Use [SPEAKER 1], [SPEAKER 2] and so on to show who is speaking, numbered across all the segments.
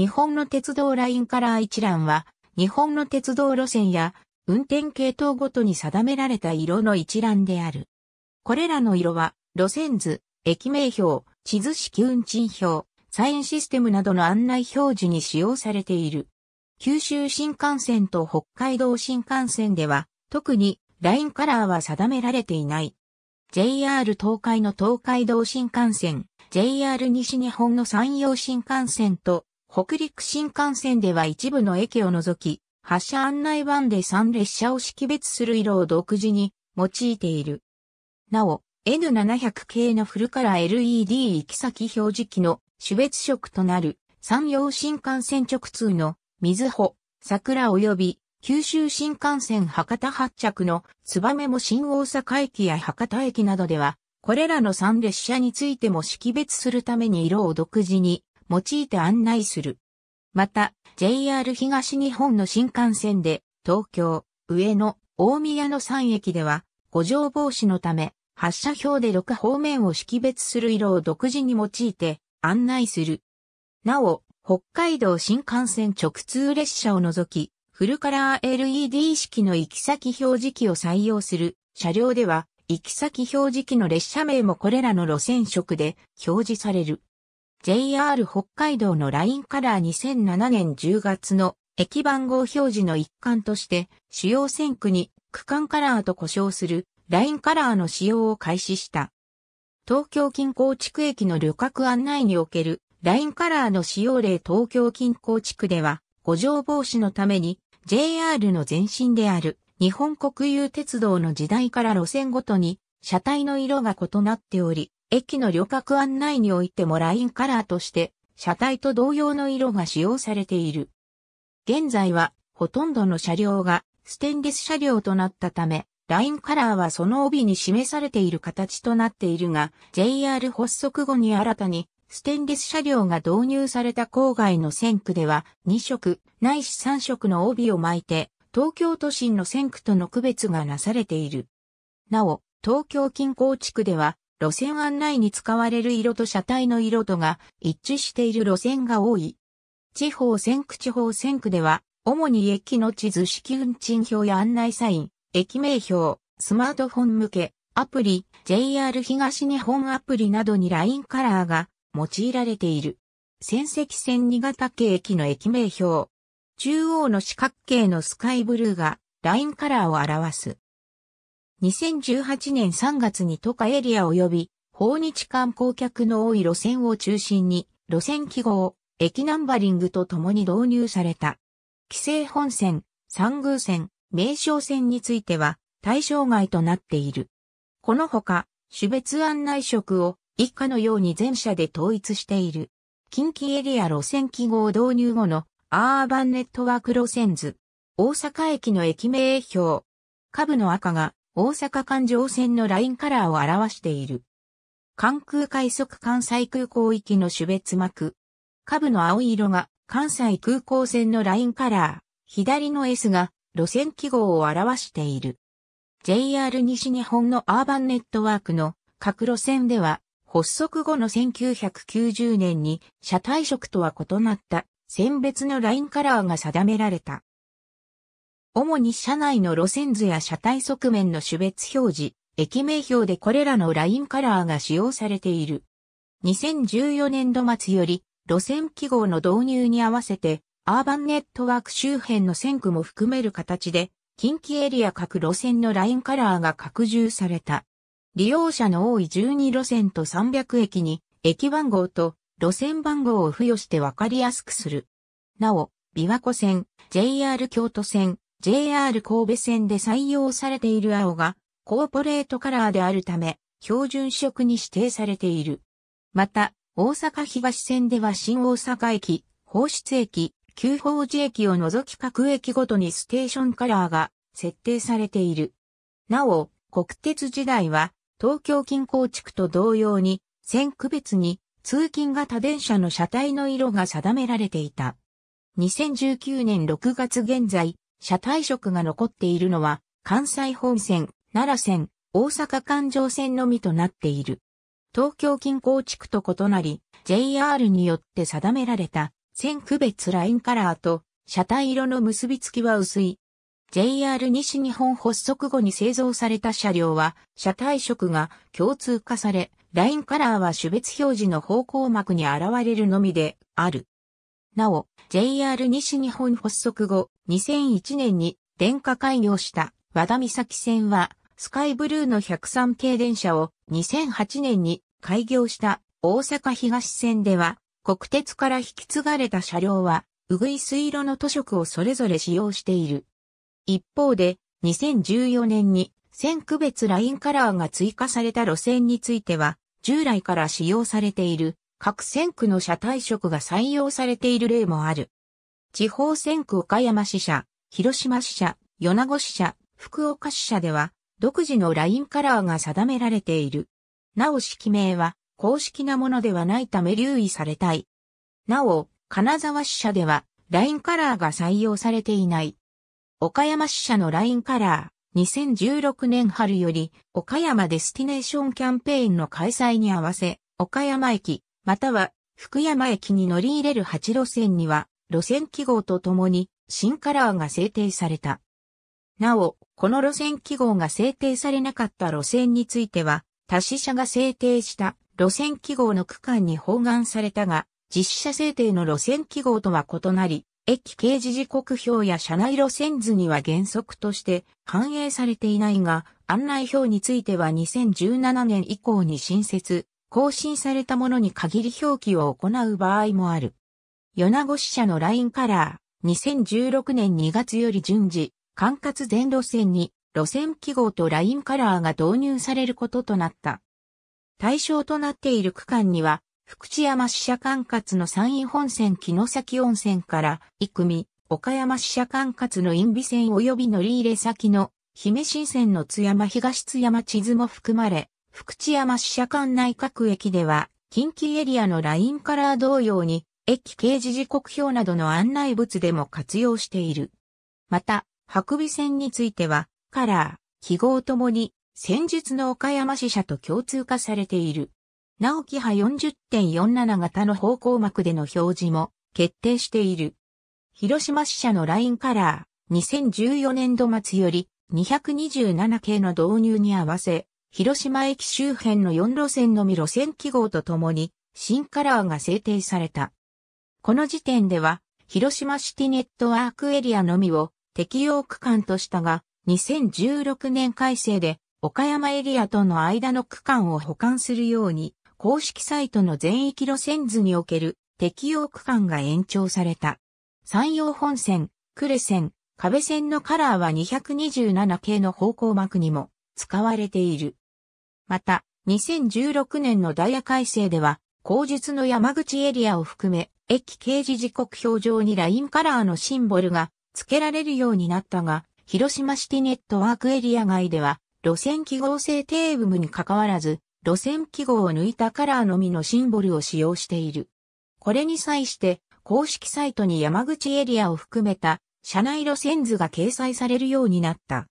[SPEAKER 1] 日本の鉄道ラインカラー一覧は、日本の鉄道路線や運転系統ごとに定められた色の一覧である。これらの色は、路線図、駅名表、地図式運賃表、サインシステムなどの案内表示に使用されている。九州新幹線と北海道新幹線では、特にラインカラーは定められていない。JR 東海の東海道新幹線、JR 西日本の山陽新幹線と北陸新幹線では一部の駅を除き、発車案内板で3列車を識別する色を独自に用いている。なお、N700 系のフルカラー LED 行き先表示機の種別色となる山陽新幹線直通の水穂、桜及び九州新幹線博多発着のメも新大阪駅や博多駅などでは、これらの3列車についても識別するために色を独自に用いて案内する。また、JR 東日本の新幹線で、東京、上野、大宮の3駅では、誤乗防止のため、発車表で6方面を識別する色を独自に用いて案内する。なお、北海道新幹線直通列車を除き、フルカラー LED 式の行き先表示器を採用する車両では、行き先表示器の列車名もこれらの路線色で表示される。JR 北海道のラインカラー2007年10月の駅番号表示の一環として主要線区に区間カラーと呼称するラインカラーの使用を開始した。東京近郊地区駅の旅客案内におけるラインカラーの使用例東京近郊地区では誤乗防止のために JR の前身である日本国有鉄道の時代から路線ごとに車体の色が異なっており、駅の旅客案内においてもラインカラーとして、車体と同様の色が使用されている。現在は、ほとんどの車両がステンレス車両となったため、ラインカラーはその帯に示されている形となっているが、JR 発足後に新たにステンレス車両が導入された郊外の線区では2色、ないし3色の帯を巻いて、東京都心の線区との区別がなされている。なお、東京近郊地区では路線案内に使われる色と車体の色とが一致している路線が多い。地方線区地方線区では、主に駅の地図式運賃表や案内サイン、駅名表、スマートフォン向け、アプリ、JR 東日本アプリなどにラインカラーが用いられている。仙石線新潟系駅の駅名表。中央の四角形のスカイブルーがラインカラーを表す。2018年3月に都下エリア及び訪日観光客の多い路線を中心に路線記号、駅ナンバリングとともに導入された。規制本線、三宮線、名称線については対象外となっている。このほか、種別案内色を以下のように全社で統一している。近畿エリア路線記号導入後のアーバンネットワーク路線図。大阪駅の駅名表。下部の赤が大阪環状線のラインカラーを表している。関空快速関西空港行きの種別膜。下部の青色が関西空港線のラインカラー、左の S が路線記号を表している。JR 西日本のアーバンネットワークの各路線では、発足後の1990年に車体色とは異なった選別のラインカラーが定められた。主に車内の路線図や車体側面の種別表示、駅名表でこれらのラインカラーが使用されている。2014年度末より路線記号の導入に合わせてアーバンネットワーク周辺の線区も含める形で近畿エリア各路線のラインカラーが拡充された。利用者の多い12路線と300駅に駅番号と路線番号を付与してわかりやすくする。なお、琵琶湖線、JR 京都線、JR 神戸線で採用されている青がコーポレートカラーであるため標準色に指定されている。また、大阪東線では新大阪駅、放出駅、旧宝寺駅を除き各駅ごとにステーションカラーが設定されている。なお、国鉄時代は東京近郊地区と同様に線区別に通勤型電車の車体の色が定められていた。2019年6月現在、車体色が残っているのは、関西本線、奈良線、大阪環状線のみとなっている。東京近郊地区と異なり、JR によって定められた線区別ラインカラーと車体色の結びつきは薄い。JR 西日本発足後に製造された車両は車体色が共通化され、ラインカラーは種別表示の方向幕に現れるのみである。なお、JR 西日本発足後、2001年に電化開業した和田岬線は、スカイブルーの103系電車を2008年に開業した大阪東線では、国鉄から引き継がれた車両は、うぐい水路の図色をそれぞれ使用している。一方で、2014年に線区別ラインカラーが追加された路線については、従来から使用されている各線区の車体色が採用されている例もある。地方線区岡山支社、広島支社、米子支社、福岡支社では、独自のラインカラーが定められている。なお式名は、公式なものではないため留意されたい。なお、金沢支社では、ラインカラーが採用されていない。岡山支社のラインカラー、2016年春より、岡山デスティネーションキャンペーンの開催に合わせ、岡山駅、または福山駅に乗り入れる8路線には、路線記号とともに新カラーが制定された。なお、この路線記号が制定されなかった路線については、他支社が制定した路線記号の区間に包含されたが、実施者制定の路線記号とは異なり、駅掲示時刻表や車内路線図には原則として反映されていないが、案内表については2017年以降に新設更新されたものに限り表記を行う場合もある。米子支社のラインカラー、2016年2月より順次、管轄全路線に路線記号とラインカラーが導入されることとなった。対象となっている区間には、福知山支社管轄の山陰本線木の崎温泉から、生組、岡山支社管轄の陰備線及び乗り入れ先の姫新線の津山東津山地図も含まれ、福知山支社管内各駅では、近畿エリアのラインカラー同様に、駅掲示時刻表などの案内物でも活用している。また、白尾線については、カラー、記号ともに、先日の岡山支社と共通化されている。直木派40.47型の方向幕での表示も決定している。広島支社のラインカラー、2014年度末より227系の導入に合わせ、広島駅周辺の4路線のみ路線記号とともに、新カラーが制定された。この時点では、広島シティネットワークエリアのみを適用区間としたが、2016年改正で岡山エリアとの間の区間を補完するように、公式サイトの全域路線図における適用区間が延長された。山陽本線、呉線、壁線のカラーは227系の方向幕にも使われている。また、2016年のダイヤ改正では、後述の山口エリアを含め、駅掲示時刻表上にラインカラーのシンボルが付けられるようになったが、広島シティネットワークエリア外では、路線記号制定部に関わらず、路線記号を抜いたカラーのみのシンボルを使用している。これに際して、公式サイトに山口エリアを含めた車内路線図が掲載されるようになった。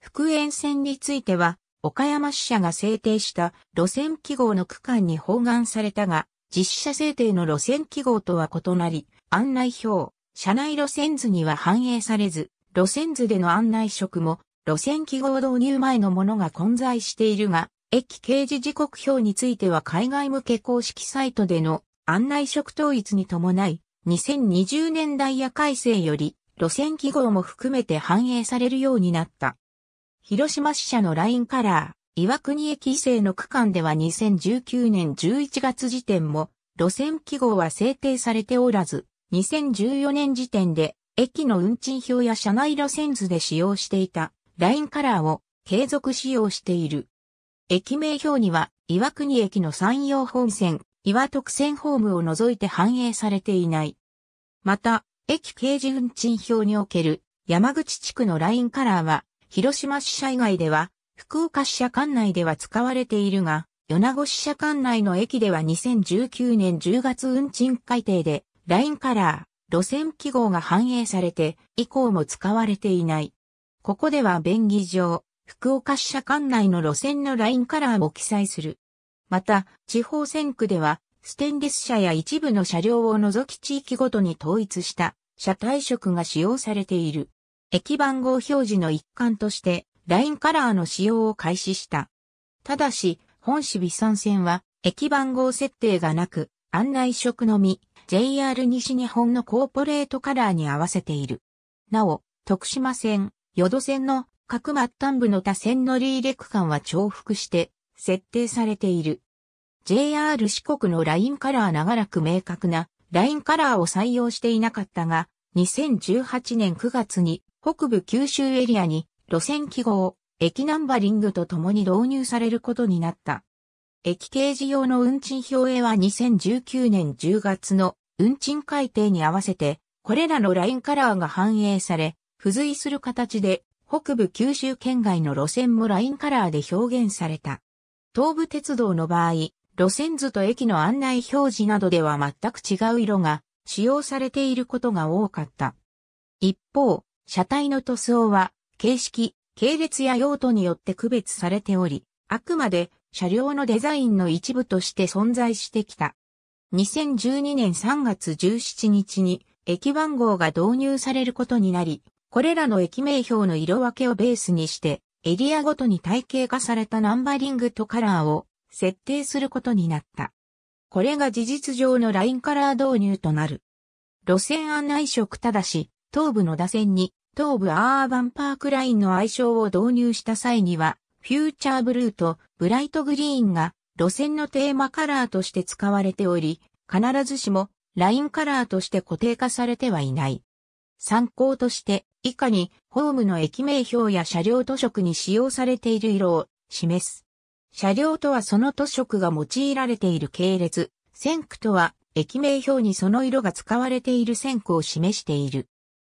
[SPEAKER 1] 福塩線については、岡山支社が制定した路線記号の区間に包含されたが、実車制定の路線記号とは異なり、案内表、車内路線図には反映されず、路線図での案内色も路線記号導入前のものが混在しているが、駅掲示時刻表については海外向け公式サイトでの案内色統一に伴い、2020年代や改正より路線記号も含めて反映されるようになった。広島支社のラインカラー、岩国駅以西の区間では2019年11月時点も、路線記号は制定されておらず、2014年時点で、駅の運賃表や車内路線図で使用していた、ラインカラーを継続使用している。駅名表には、岩国駅の山陽本線、岩徳線ホームを除いて反映されていない。また、駅掲示運賃表における山口地区のラインカラーは広島支社以外では、福岡支社管内では使われているが、米子支社管内の駅では2019年10月運賃改定で、ラインカラー、路線記号が反映されて、以降も使われていない。ここでは便宜上、福岡支社管内の路線のラインカラーも記載する。また、地方選区では、ステンレス車や一部の車両を除き地域ごとに統一した車体色が使用されている。駅番号表示の一環として、ラインカラーの使用を開始した。ただし、本市備山線は、駅番号設定がなく、案内色のみ、JR 西日本のコーポレートカラーに合わせている。なお、徳島線、淀線の各末端部の他線乗り入れ区間は重複して設定されている。JR 四国のラインカラー長らく明確なラインカラーを採用していなかったが、2018年9月に北部九州エリアに路線記号、駅ナンバリングとともに導入されることになった。駅掲示用の運賃表へは2019年10月の運賃改定に合わせて、これらのラインカラーが反映され、付随する形で北部九州圏外の路線もラインカラーで表現された。東武鉄道の場合、路線図と駅の案内表示などでは全く違う色が使用されていることが多かった。一方、車体の塗装は、形式、系列や用途によって区別されており、あくまで車両のデザインの一部として存在してきた。2012年3月17日に駅番号が導入されることになり、これらの駅名標の色分けをベースにして、エリアごとに体系化されたナンバリングとカラーを設定することになった。これが事実上のラインカラー導入となる。路線案内色ただし、東部の打線に東部アーバンパークラインの愛称を導入した際には、フューチャーブルーとブライトグリーンが路線のテーマカラーとして使われており、必ずしもラインカラーとして固定化されてはいない。参考として、以下にホームの駅名表や車両図色に使用されている色を示す。車両とはその図色が用いられている系列、線区とは駅名表にその色が使われている線区を示している。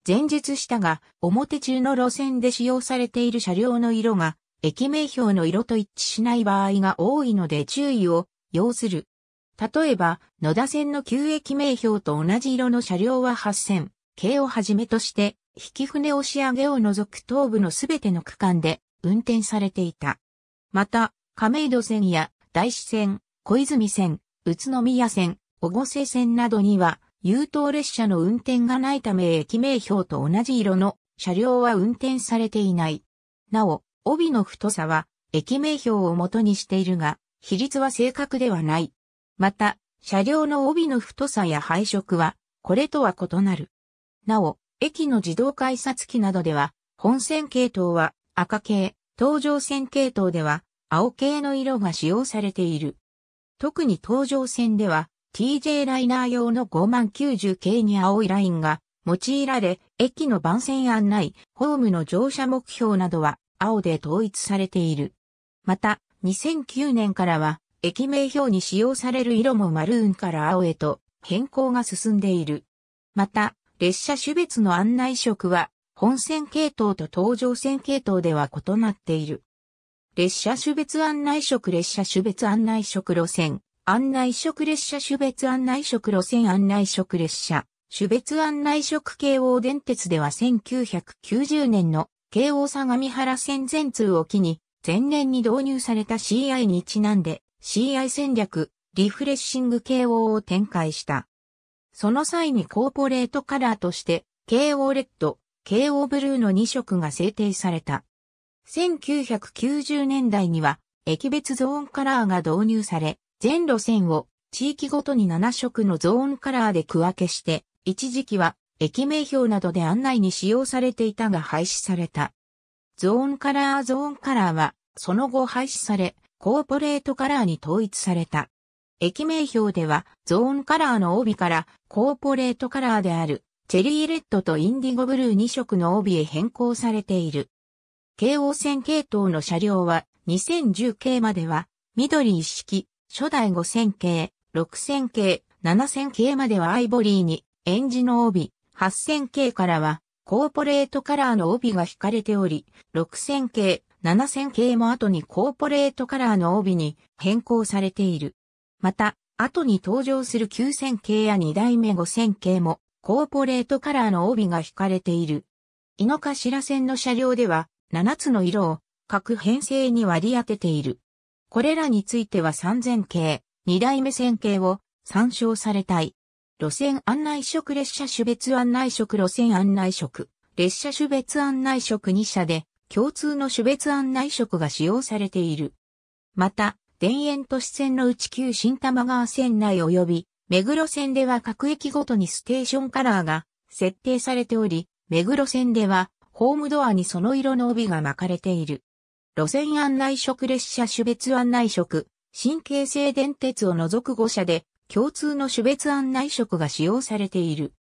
[SPEAKER 1] 前述したが、表中の路線で使用されている車両の色が、駅名標の色と一致しない場合が多いので注意を要する。例えば、野田線の旧駅名標と同じ色の車両は8000系をはじめとして、引き船押し上げを除く東部のすべての区間で運転されていた。また、亀戸線や大志線、小泉線、宇都宮線、小越線などには、優等列車の運転がないため駅名標と同じ色の車両は運転されていない。なお、帯の太さは駅名標を元にしているが、比率は正確ではない。また、車両の帯の太さや配色は、これとは異なる。なお、駅の自動改札機などでは、本線系統は赤系、東上線系統では青系の色が使用されている。特に東上線では TJ ライナー用の5090系に青いラインが用いられ、駅の番線案内、ホームの乗車目標などは青で統一されている。また、2009年からは、駅名表に使用される色もマルーンから青へと変更が進んでいる。また、列車種別の案内色は、本線系統と搭乗線系統では異なっている。列車種別案内色列車種別案内色路線、案内職列車種別案内職路線案内職列車。種別案内職京王電鉄では1990年の京王相模原線全通を機に前年に導入された CI にちなんで CI 戦略リフレッシング京王を展開した。その際にコーポレートカラーとして京王レッド、京王ブルーの2色が制定された。1990年代には駅別ゾーンカラーが導入され、全路線を地域ごとに7色のゾーンカラーで区分けして、一時期は駅名表などで案内に使用されていたが廃止された。ゾーンカラーゾーンカラーは、その後廃止され、コーポレートカラーに統一された。駅名表では、ゾーンカラーの帯から、コーポレートカラーである、チェリーレッドとインディゴブルー2色の帯へ変更されている。京王線系統の車両は、2010系までは、緑一式、初代5000系、6000系、7000系まではアイボリーに、エンジの帯、8000系からは、コーポレートカラーの帯が引かれており、6000系、7000系も後にコーポレートカラーの帯に変更されている。また、後に登場する9000系や2代目5000系も、コーポレートカラーの帯が引かれている。井の頭線の車両では、7つの色を各編成に割り当てている。これらについては3000系、2代目線系を参照されたい。路線案内職列車種別案内職路線案内職、列車種別案内職2社で共通の種別案内職が使用されている。また、田園都市線のうち旧新玉川線内及び目黒線では各駅ごとにステーションカラーが設定されており、目黒線ではホームドアにその色の帯が巻かれている。路線案内職列車種別案内職、新京成電鉄を除く5社で、共通の種別案内職が使用されている。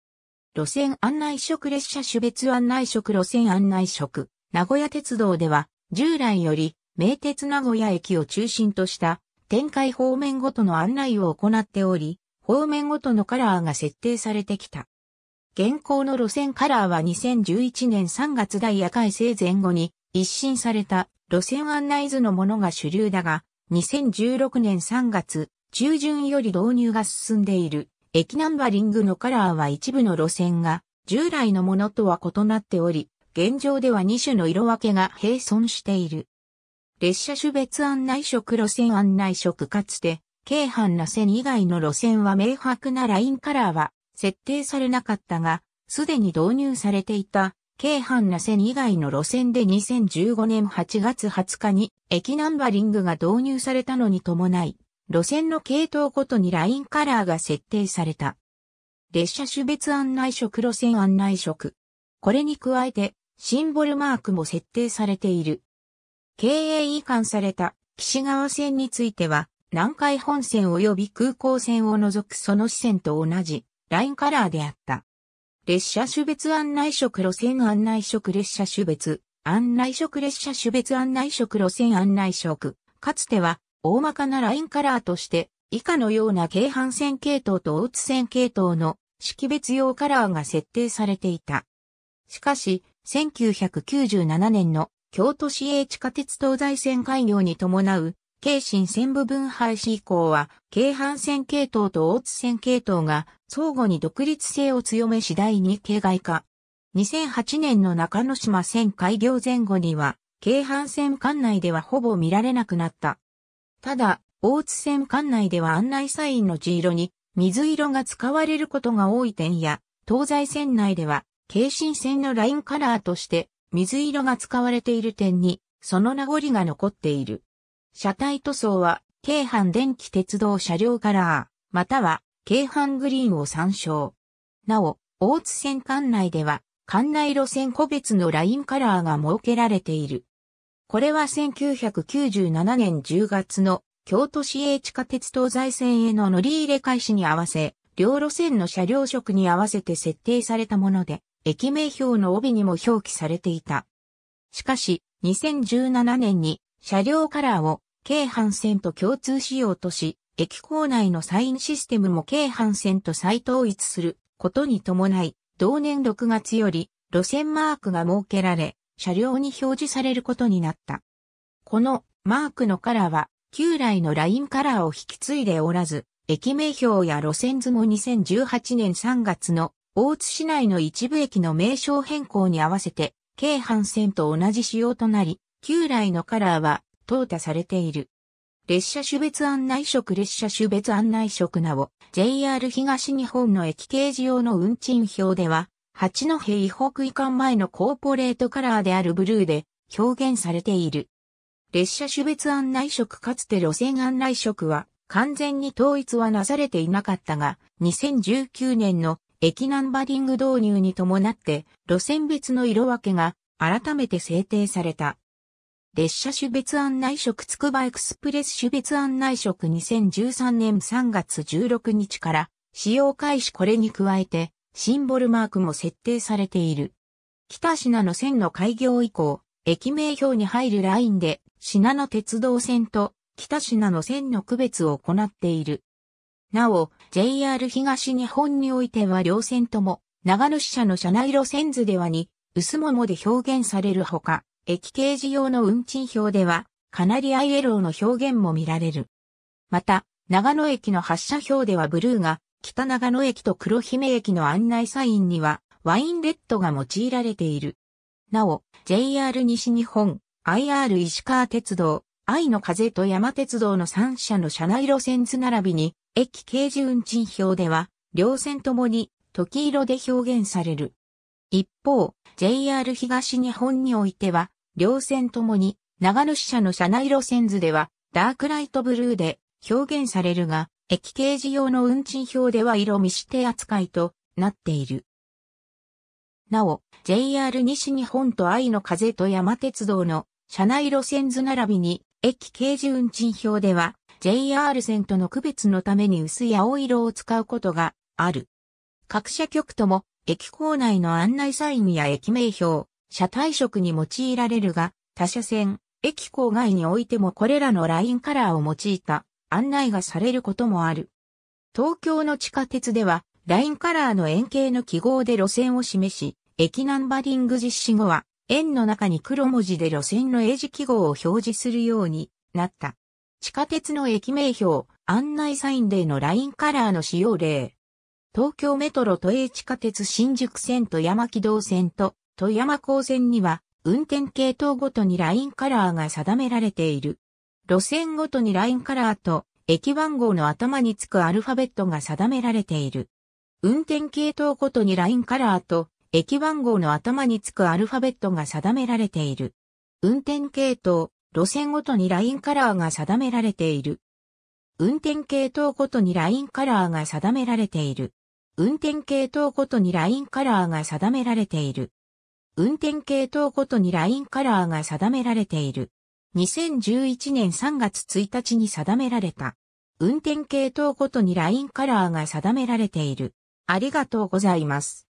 [SPEAKER 1] 路線案内職列車種別案内職路線案内職、名古屋鉄道では、従来より、名鉄名古屋駅を中心とした、展開方面ごとの案内を行っており、方面ごとのカラーが設定されてきた。現行の路線カラーは2011年3月ダイヤ改正前後に一新された路線案内図のものが主流だが、2016年3月、中旬より導入が進んでいる。駅ナンバリングのカラーは一部の路線が従来のものとは異なっており、現状では2種の色分けが並存している。列車種別案内色路線案内色かつて、京阪な線以外の路線は明白なラインカラーは設定されなかったが、すでに導入されていた京阪那線以外の路線で2015年8月20日に駅ナンバリングが導入されたのに伴い、路線の系統ごとにラインカラーが設定された。列車種別案内色路線案内色。これに加えて、シンボルマークも設定されている。経営移管された岸川線については、南海本線及び空港線を除くその支線と同じラインカラーであった。列車種別案内職路線案内職列車種別、案内職列車種別案内職路線案内職。かつては、大まかなラインカラーとして、以下のような京阪線系統と大津線系統の識別用カラーが設定されていた。しかし、1997年の京都市営地下鉄東西線開業に伴う、京新線部分廃止以降は、京阪線系統と大津線系統が相互に独立性を強め次第に形骸化。2008年の中之島線開業前後には、京阪線管内ではほぼ見られなくなった。ただ、大津線管内では案内サインの地色に水色が使われることが多い点や、東西線内では、京新線のラインカラーとして水色が使われている点に、その名残が残っている。車体塗装は、京阪電気鉄道車両カラー、または京阪グリーンを参照。なお、大津線管内では、管内路線個別のラインカラーが設けられている。これは1997年10月の京都市営地下鉄東西線への乗り入れ開始に合わせ、両路線の車両色に合わせて設定されたもので、駅名表の帯にも表記されていた。しかし、2017年に車両カラーを京阪線と共通仕様とし、駅構内のサインシステムも京阪線と再統一することに伴い、同年6月より路線マークが設けられ、車両に表示されることになった。このマークのカラーは旧来のラインカラーを引き継いでおらず、駅名標や路線図も2018年3月の大津市内の一部駅の名称変更に合わせて、京阪線と同じ仕様となり、旧来のカラーは淘汰されている。列車種別案内職列車種別案内職なお、JR 東日本の駅掲示用の運賃表では、八戸以北移管前のコーポレートカラーであるブルーで表現されている。列車種別案内職かつて路線案内職は完全に統一はなされていなかったが、2019年の駅ナンバリング導入に伴って路線別の色分けが改めて制定された。列車種別案内職つくばエクスプレス種別案内職2013年3月16日から使用開始これに加えてシンボルマークも設定されている。北品の線の開業以降、駅名表に入るラインで、品の鉄道線と北品の線の区別を行っている。なお、JR 東日本においては両線とも、長野支社の車内路線図ではに、薄桃で表現されるほか、駅掲示用の運賃表では、カナリアイエローの表現も見られる。また、長野駅の発車表ではブルーが、北長野駅と黒姫駅の案内サインには、ワインレッドが用いられている。なお、JR 西日本、IR 石川鉄道、愛の風と山鉄道の3社の車内路線図並びに、駅掲示運賃表では、両線ともに、時色で表現される。一方、JR 東日本においては、両線ともに、長野支社の車内路線図では、ダークライトブルーで表現されるが、駅掲示用の運賃表では色見して扱いとなっている。なお、JR 西日本と愛の風と山鉄道の車内路線図並びに、駅掲示運賃表では、JR 線との区別のために薄い青色を使うことがある。各社局とも駅構内の案内サインや駅名標、車体色に用いられるが、他社線、駅構外においてもこれらのラインカラーを用いた案内がされることもある。東京の地下鉄では、ラインカラーの円形の記号で路線を示し、駅ナンバリング実施後は、円の中に黒文字で路線の英字記号を表示するようになった。地下鉄の駅名標、案内サインでのラインカラーの使用例。東京メトロ都営地下鉄新宿線と山木道線と富山港線には運転系統ごとにラインカラーが定められている。路線ごとにラインカラーと駅番号の頭につくアルファベットが定められている。運転系統ごとにラインカラーと駅番号の頭につくアルファベットが定められている。運転系統、路線ごとにラインカラーが定められている。運転系統ごとにラインカラーが定められている。運転系統ごとにラインカラーが定められている。運転系統ごとにラインカラーが定められている。2011年3月1日に定められた。運転系統ごとにラインカラーが定められている。ありがとうございます。